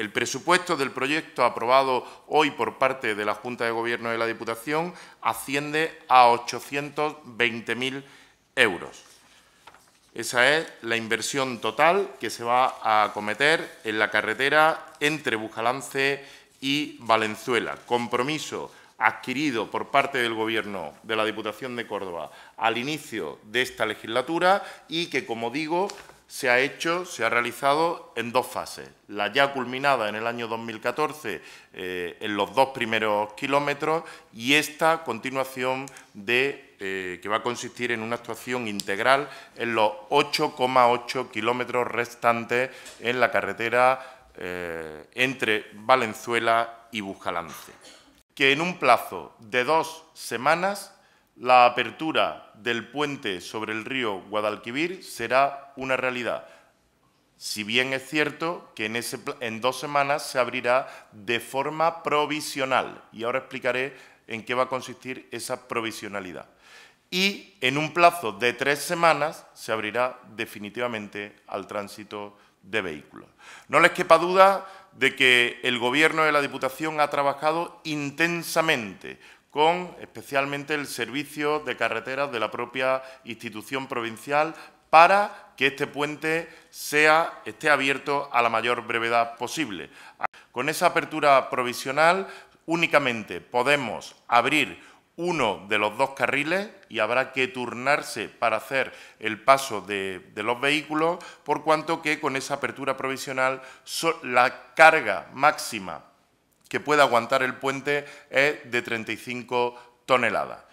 El presupuesto del proyecto aprobado hoy por parte de la Junta de Gobierno de la Diputación asciende a 820.000 euros. Esa es la inversión total que se va a acometer en la carretera entre Bujalance y Valenzuela. Compromiso adquirido por parte del Gobierno de la Diputación de Córdoba al inicio de esta legislatura y que, como digo, se ha hecho, se ha realizado en dos fases. La ya culminada en el año 2014 eh, en los dos primeros kilómetros y esta continuación de, eh, que va a consistir en una actuación integral en los 8,8 kilómetros restantes en la carretera eh, entre Valenzuela y Buscalante. Que en un plazo de dos semanas la apertura del puente sobre el río Guadalquivir será una realidad. Si bien es cierto que en, dos semanas se abrirá de forma provisional, y ahora explicaré en qué va a consistir esa provisionalidad. Y en un plazo de tres semanas se abrirá definitivamente al tránsito de vehículos. No les quepa duda de que el Gobierno de la Diputación ha trabajado intensamente con especialmente el servicio de carreteras de la propia institución provincial para que este puente esté abierto a la mayor brevedad posible. Con esa apertura provisional únicamente podemos abrir uno de los dos carriles y habrá que turnarse para hacer el paso de, los vehículos, por cuanto que con esa apertura provisional la carga máxima que pueda aguantar el puente es de 35 toneladas.